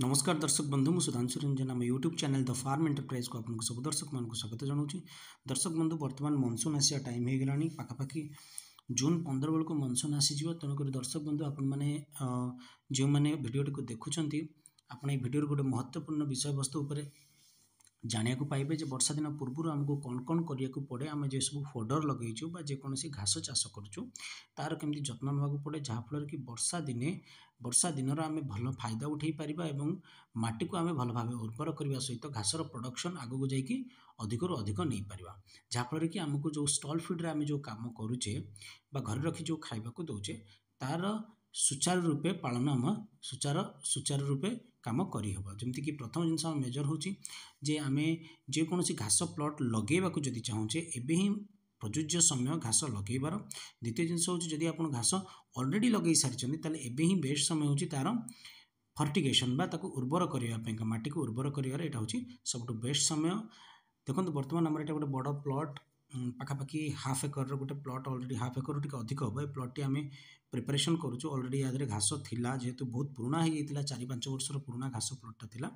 नमस्कार दर्शक बंधु मुझ सुधांशु रंजन आम YouTube channel the farm enterprise को आपको सब दर्शक मान स्वागत जनाऊँ दर्शक बंधु बर्तमान मनसून आसा टाइम हो गला पखापाखि जून पंद्रह बेलू को मनसून आसीज तेणुक दर्शक बंधु आप जो मैंने भिडटी देखुंट भिडर गोटे महत्वपूर्ण विषय वस्तु ଜାଣିବାକୁ ପାଇବେ ଯେ ବର୍ଷା ଦିନ ପୂର୍ବରୁ ଆମକୁ କ'ଣ କ'ଣ କରିବାକୁ ପଡ଼େ ଆମେ ଯେସବୁ ଫୋଡ଼ର ଲଗେଇଛୁ ବା ଯେକୌଣସି ଘାସ ଚାଷ କରୁଛୁ ତା'ର କେମିତି ଯତ୍ନ ନେବାକୁ ପଡ଼େ ଯାହାଫଳରେ କି ବର୍ଷା ଦିନେ ବର୍ଷା ଦିନର ଆମେ ଭଲ ଫାଇଦା ଉଠାଇ ପାରିବା ଏବଂ ମାଟିକୁ ଆମେ ଭଲ ଭାବେ ଉର୍ବର କରିବା ସହିତ ଘାସର ପ୍ରଡ଼କ୍ସନ୍ ଆଗକୁ ଯାଇକି ଅଧିକରୁ ଅଧିକ ନେଇପାରିବା ଯାହାଫଳରେ କି ଆମକୁ ଯେଉଁ ଷ୍ଟଲ୍ ଫିଡ଼୍ରେ ଆମେ ଯେଉଁ କାମ କରୁଛେ ବା ଘରେ ରଖି ଯେଉଁ ଖାଇବାକୁ ଦେଉଛେ ତା'ର ସୁଚାରୁ ରୂପେ ପାଳନ ଆମ ସୁଚାର ସୁଚାରୁ ରୂପେ କାମ କରିହେବ ଯେମିତିକି ପ୍ରଥମ ଜିନିଷ ଆମ ମେଜର ହେଉଛି ଯେ ଆମେ ଯେକୌଣସି ଘାସ ପ୍ଲଟ୍ ଲଗାଇବାକୁ ଯଦି ଚାହୁଁଛେ ଏବେ ହିଁ ପ୍ରଯୁଜ୍ୟ ସମୟ ଘାସ ଲଗାଇବାର ଦ୍ୱିତୀୟ ଜିନିଷ ହେଉଛି ଯଦି ଆପଣ ଘାସ ଅଲରେଡ଼ି ଲଗାଇ ସାରିଛନ୍ତି ତାହେଲେ ଏବେ ହିଁ ବେଷ୍ଟ ସମୟ ହେଉଛି ତା'ର ଫର୍ଟିଗେସନ୍ ବା ତାକୁ ଉର୍ବର କରିବା ପାଇଁକା ମାଟିକୁ ଉର୍ବର କରିବାର ଏଇଟା ହେଉଛି ସବୁଠୁ ବେଷ୍ଟ ସମୟ ଦେଖନ୍ତୁ ବର୍ତ୍ତମାନ ଆମର ଏଇଟା ଗୋଟେ ବଡ଼ ପ୍ଲଟ୍ ପାଖାପାଖି ହାଫ୍ ଏକରର ଗୋଟେ ପ୍ଲଟ୍ ଅଲରେଡ଼ି ହାଫ୍ ଏକରରୁ ଟିକେ ଅଧିକ ହେବ ଏ ପ୍ଲଟ୍ଟି ଆମେ ପ୍ରିପାରେସନ୍ କରୁଛୁ ଅଲରେଡ଼ି ୟା ଘାସ ଥିଲା ଯେହେତୁ ବହୁତ ପୁରୁଣା ହେଇଯାଇଥିଲା ଚାରି ପାଞ୍ଚ ବର୍ଷର ପୁରୁଣା ଘାସ ପ୍ଲଟ୍ଟା ଥିଲା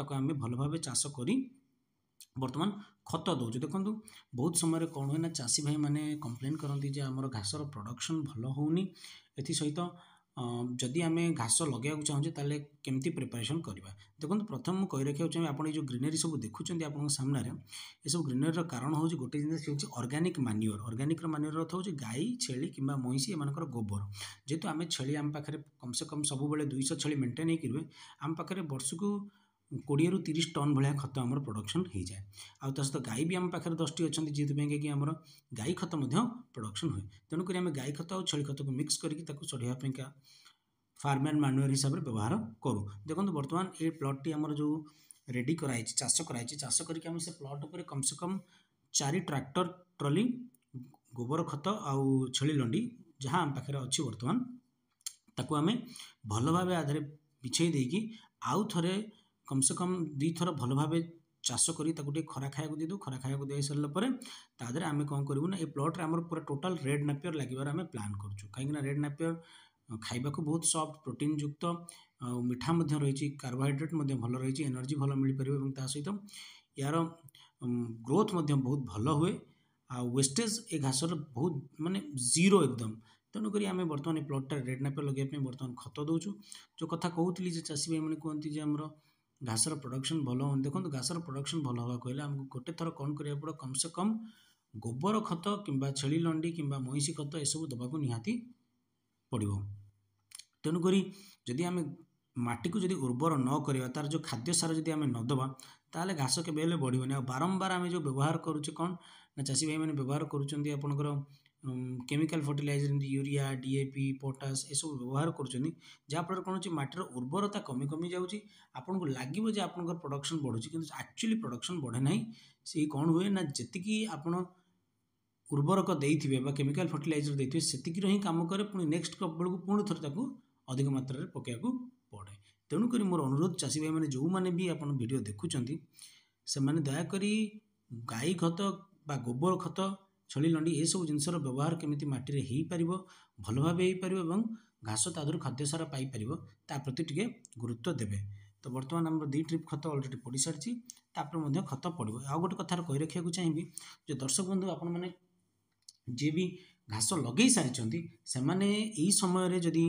ତାକୁ ଆମେ ଭଲ ଭାବେ ଚାଷ କରି ବର୍ତ୍ତମାନ ଖତ ଦେଉଛୁ ଦେଖନ୍ତୁ ବହୁତ ସମୟରେ କ'ଣ ହୁଏ ନା ଚାଷୀ ଭାଇମାନେ କମ୍ପ୍ଲେନ୍ କରନ୍ତି ଯେ ଆମର ଘାସର ପ୍ରଡ଼କ୍ସନ୍ ଭଲ ହେଉନି ଏଥିସହିତ ଯଦି ଆମେ ଘାସ ଲଗାଇବାକୁ ଚାହୁଁଛେ ତା'ହେଲେ କେମିତି ପ୍ରିପାରେସନ୍ କରିବା ଦେଖନ୍ତୁ ପ୍ରଥମେ ମୁଁ କହି ରଖିବାକୁ ଚାହିଁବି ଆପଣ ଏଇ ଯେଉଁ ଗ୍ରୀନେରୀ ସବୁ ଦେଖୁଛନ୍ତି ଆପଣଙ୍କ ସାମ୍ନାରେ ଏସବୁ ଗ୍ରୀନେରୀର କାରଣ ହେଉଛି ଗୋଟେ ଜିନିଷ ହେଉଛି ଅର୍ଗାନିକ୍ ମାନ୍ୟୁଅର୍ ଅର୍ଗାନିକ୍ର ମାନ୍ୟୁଅର୍ ଅର୍ଥ ହେଉଛି ଗାଈ ଛେଳି କିମ୍ବା ମଇଁଷି ଏମାନଙ୍କର ଗୋବର ଯେହେତୁ ଆମେ ଛେଳି ଆମ ପାଖରେ କମ୍ ସେ କମ୍ ସବୁବେଳେ ଦୁଇଶହ ଛେଳି ମେଣ୍ଟେନ୍ ହେଇକି ରୁହେ ଆମ ପାଖରେ ବର୍ଷକୁ कोड़े तीस टन भाया खत आम प्रडक्शन हो जाए आसत गाई भी आम पाखे दस टी अच्छे जीतने कि आम गाई खत प्रडक्शन हुए तेणुक आम गाई खत आ छेली खत को मिक्स करके चढ़ावापा फार्म मानुअल हिसाब से व्यवहार करूँ देखो बर्तमान ये प्लट टी आम जो रेडी कराई चाष कराई चाष करके प्लट उपर कम से कम चार ट्राक्टर ट्रली गोबर खत आउ छेली लंडी जहाँ आम पाखे अच्छी बर्तमान ताकू भल भाव आधे बिछे आउ थ कम से कम दुईथर भल भाव चाष कर खरा खाया दे दू खरा खाया दे सारापर तादी आम कौन कर ना ये पूरा टोटाल रेड नापिअर लगभग आम प्लां करूँ कहीं रेड नापिअर खावाक बहुत सफ्ट प्रोटीन युक्त आठा रही कार्बोहड्रेट भल रही एनर्जी भल मिल पार और सहित यार ग्रोथ बहुत भल हुए आ वेस्टेज ए घास बहुत मानने जीरो एकदम तेणुक आम बर्तमान प्लटटा रेड नापिअर लगे बर्तमान खत दौ जो कथा कहती चाषी भाई मैंने कहते हैं ଘାସର ପ୍ରଡ଼କ୍ସନ୍ ଭଲ ହୁଅନ୍ତି ଦେଖନ୍ତୁ ଘାସର ପ୍ରଡ଼କ୍ସନ୍ ଭଲ ହେବାକୁ ହେଲେ ଆମକୁ ଗୋଟେ ଥର କ'ଣ କରିବାକୁ ପଡ଼ିବ କମ୍ ସେ କମ୍ ଗୋବର ଖତ କିମ୍ବା ଛେଳି ଲଣ୍ଡି କିମ୍ବା ମଇଁଷି ଖତ ଏସବୁ ଦେବାକୁ ନିହାତି ପଡ଼ିବ ତେଣୁକରି ଯଦି ଆମେ ମାଟିକୁ ଯଦି ଉର୍ବର ନ କରିବା ତା'ର ଯେଉଁ ଖାଦ୍ୟ ସାର ଯଦି ଆମେ ନ ଦେବା ତାହେଲେ ଘାସ କେବେ ହେଲେ ବଢ଼ିବନି ଆଉ ବାରମ୍ବାର ଆମେ ଯେଉଁ ବ୍ୟବହାର କରୁଛେ କ'ଣ ନା ଚାଷୀ ଭାଇମାନେ ବ୍ୟବହାର କରୁଛନ୍ତି ଆପଣଙ୍କର କେମିକାଲ ଫର୍ଟିଲାଇଜର ଯେମିତି ୟୁରିଆ ଡିଏପି ପଟାସ୍ ଏସବୁ ବ୍ୟବହାର କରୁଛନ୍ତି ଯାହାଫଳରେ କ'ଣ ହେଉଛି ମାଟିର ଉର୍ବରତା କମି କମି ଯାଉଛି ଆପଣଙ୍କୁ ଲାଗିବ ଯେ ଆପଣଙ୍କର ପ୍ରଡ଼କ୍ସନ ବଢ଼ୁଛି କିନ୍ତୁ ଆକ୍ଚୁଆଲି ପ୍ରଡ଼କ୍ସନ ବଢ଼େ ନାହିଁ ସେ କ'ଣ ହୁଏ ନା ଯେତିକି ଆପଣ ଉର୍ବରକ ଦେଇଥିବେ ବା କେମିକାଲ ଫର୍ଟିଲାଇଜର ଦେଇଥିବେ ସେତିକିର ହିଁ କାମ କରେ ପୁଣି ନେକ୍ସଟ କ୍ରପ୍ ବେଳକୁ ପୁଣି ଥରେ ତାକୁ ଅଧିକ ମାତ୍ରାରେ ପକାଇବାକୁ ପଡ଼େ ତେଣୁକରି ମୋର ଅନୁରୋଧ ଚାଷୀ ଭାଇମାନେ ଯେଉଁମାନେ ବି ଆପଣ ଭିଡ଼ିଓ ଦେଖୁଛନ୍ତି ସେମାନେ ଦୟାକରି ଗାଈ ଖତ ବା ଗୋବର ଖତ ଛେଳି ଲଣ୍ଡି ଏସବୁ ଜିନିଷର ବ୍ୟବହାର କେମିତି ମାଟିରେ ହେଇପାରିବ ଭଲ ଭାବେ ହେଇପାରିବ ଏବଂ ଘାସ ତା ଦେହରୁ ଖାଦ୍ୟ ଖାଦ୍ୟସାର ପାଇପାରିବ ତା ପ୍ରତି ଟିକିଏ ଗୁରୁତ୍ୱ ଦେବେ ତ ବର୍ତ୍ତମାନ ଆମର ଦୁଇ ଟ୍ରିପ୍ ଖତ ଅଲରେଡ଼ି ପଡ଼ି ସାରିଛି ତାପରେ ମଧ୍ୟ ଖତ ପଡ଼ିବ ଆଉ ଗୋଟେ କଥାରେ କହି ରଖିବାକୁ ଚାହିଁବି ଯେ ଦର୍ଶକ ବନ୍ଧୁ ଆପଣମାନେ ଯିଏ ବି ଘାସ ଲଗେଇ ସାରିଛନ୍ତି ସେମାନେ ଏଇ ସମୟରେ ଯଦି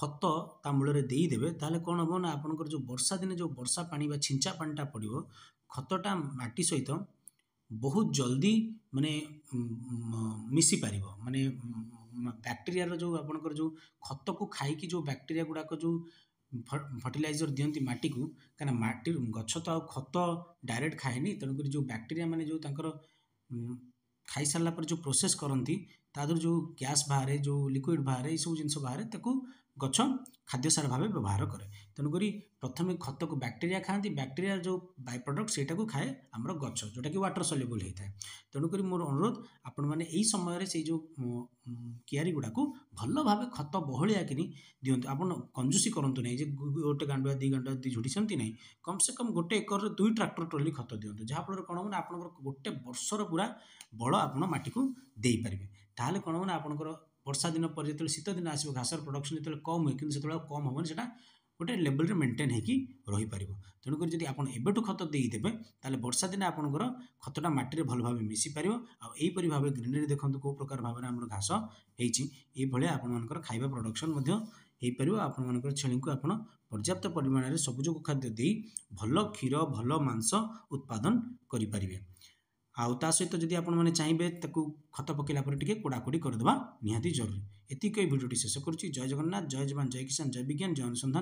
ଖତ ତା ମୂଳରେ ଦେଇଦେବେ ତାହେଲେ କ'ଣ ହେବ ନା ଆପଣଙ୍କର ଯେଉଁ ବର୍ଷା ଦିନେ ଯେଉଁ ବର୍ଷା ପାଣି ବା ଛିଞ୍ଚା ପାଣିଟା ପଡ଼ିବ ଖତଟା ମାଟି ସହିତ ବହୁତ ଜଲ୍ଦି ମାନେ ମିଶିପାରିବ ମାନେ ବ୍ୟାକ୍ଟେରିଆର ଯେଉଁ ଆପଣଙ୍କର ଯେଉଁ ଖତକୁ ଖାଇକି ଯେଉଁ ବ୍ୟାକ୍ଟେରିଆ ଗୁଡ଼ାକ ଯେଉଁ ଫର୍ଟିଲାଇଜର୍ ଦିଅନ୍ତି ମାଟିକୁ କାହିଁକିନା ମାଟି ଗଛ ତ ଆଉ ଖତ ଡାଇରେକ୍ଟ ଖାଏନି ତେଣୁକରି ଯେଉଁ ବ୍ୟାକ୍ଟେରିଆ ମାନେ ଯେଉଁ ତାଙ୍କର ଖାଇସାରିଲା ପରେ ଯେଉଁ ପ୍ରୋସେସ୍ କରନ୍ତି ତା ଦେହରୁ ଯେଉଁ ଗ୍ୟାସ୍ ବାହାରେ ଯେଉଁ ଲିକ୍ୟୁଇଡ଼୍ ବାହାରେ ଏଇସବୁ ଜିନିଷ ବାହାରେ ତାକୁ गछ खाद्यार भा व्यवहारे तेणुकरी प्रथमे खतु ब्याक्टेरी खाँदै ब्याक्टेरीयर जो बायो प्रडक्ट सहीटाको खाए आम गछ जोटा वाटर सलेबल हुँदा तेणुकरी म अनुरोध आउने समय रो किगुडा भनौँ खत बहलिया कि दिनु आजुसी कहीँ गए गान्डुवा दुई गान्डुवा झुडिसक नै कमसे गोटे एकरे दुई ट्राक्टर ट्रोलि खत दिनु जहाँफल कि आप गे वर्ष र पूरा बल आप माइपारे तपा ବର୍ଷା ଦିନ ପରେ ଯେତେବେଳେ ଶୀତ ଦିନ ଆସିବ ଘାସର ପ୍ରଡ଼କ୍ସନ୍ ଯେତେବେଳେ କମ୍ ହୁଏ କିନ୍ତୁ ସେତେବେଳେ କମ୍ ହେବନି ସେଇଟା ଗୋଟେ ଲେବଲ୍ରେ ମେଣ୍ଟେନ୍ ହୋଇକି ରହିପାରିବ ତେଣୁକରି ଯଦି ଆପଣ ଏବେଠୁ ଖତ ଦେଇଦେବେ ତାହେଲେ ବର୍ଷା ଦିନେ ଆପଣଙ୍କର ଖତଟା ମାଟିରେ ଭଲ ଭାବେ ମିଶିପାରିବ ଆଉ ଏହିପରି ଭାବେ ଗ୍ରୀନେରୀ ଦେଖନ୍ତୁ କେଉଁ ପ୍ରକାର ଭାବରେ ଆମର ଘାସ ହୋଇଛି ଏଇଭଳିଆ ଆପଣମାନଙ୍କର ଖାଇବା ପ୍ରଡ଼କ୍ସନ୍ ମଧ୍ୟ ହୋଇପାରିବ ଆପଣମାନଙ୍କର ଛେଳିଙ୍କୁ ଆପଣ ପର୍ଯ୍ୟାପ୍ତ ପରିମାଣରେ ସବୁଜ ଖାଦ୍ୟ ଦେଇ ଭଲ କ୍ଷୀର ଭଲ ମାଂସ ଉତ୍ପାଦନ କରିପାରିବେ ଆଉ ତା ସହିତ ଯଦି ଆପଣମାନେ ଚାହିଁବେ ତାକୁ ଖତ ପକାଇଲା ପରେ ଟିକିଏ କୋଡ଼ାକୋଡ଼ି କରିଦେବା ନିହାତି ଜରୁରୀ ଏତିକି କହି ଭିଡ଼ିଓଟି ଶେଷ କରୁଛି ଜୟ ଜଗନ୍ନାଥ ଜୟ ଯବାନ ଜୟ କିଷାନ ଜୟ ବିଜ୍ଞାନ ଜୟ ଅନୁସନ୍ଧାନ